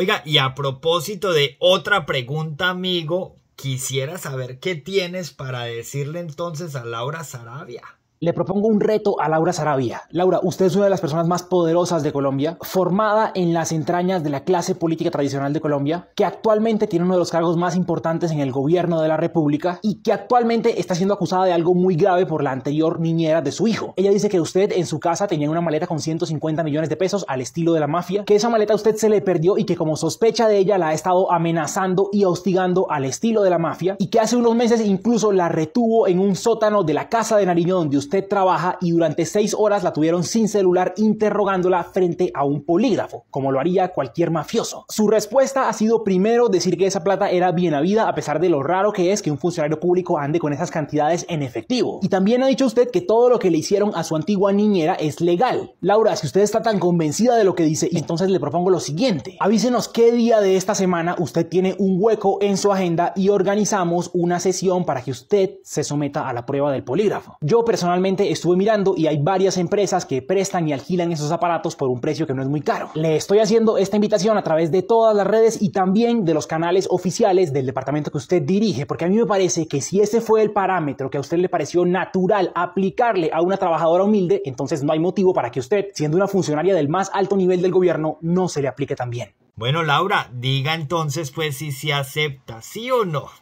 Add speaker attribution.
Speaker 1: Oiga, y a propósito de otra pregunta, amigo, quisiera saber qué tienes para decirle entonces a Laura Sarabia.
Speaker 2: Le propongo un reto a Laura Sarabia. Laura, usted es una de las personas más poderosas de Colombia, formada en las entrañas de la clase política tradicional de Colombia, que actualmente tiene uno de los cargos más importantes en el gobierno de la República y que actualmente está siendo acusada de algo muy grave por la anterior niñera de su hijo. Ella dice que usted en su casa tenía una maleta con 150 millones de pesos al estilo de la mafia, que esa maleta usted se le perdió y que como sospecha de ella la ha estado amenazando y hostigando al estilo de la mafia y que hace unos meses incluso la retuvo en un sótano de la casa de Nariño donde usted usted trabaja y durante seis horas la tuvieron sin celular interrogándola frente a un polígrafo, como lo haría cualquier mafioso. Su respuesta ha sido primero decir que esa plata era bien habida a pesar de lo raro que es que un funcionario público ande con esas cantidades en efectivo. Y también ha dicho usted que todo lo que le hicieron a su antigua niñera es legal. Laura, si usted está tan convencida de lo que dice, entonces le propongo lo siguiente. Avísenos qué día de esta semana usted tiene un hueco en su agenda y organizamos una sesión para que usted se someta a la prueba del polígrafo. Yo personalmente estuve mirando y hay varias empresas que prestan y alquilan esos aparatos por un precio que no es muy caro. Le estoy haciendo esta invitación a través de todas las redes y también de los canales oficiales del departamento que usted dirige, porque a mí me parece que si ese fue el parámetro que a usted le pareció natural aplicarle a una trabajadora humilde, entonces no hay motivo para que usted, siendo una funcionaria del más alto nivel del gobierno, no se le aplique también.
Speaker 1: Bueno, Laura, diga entonces pues si se acepta, sí o no.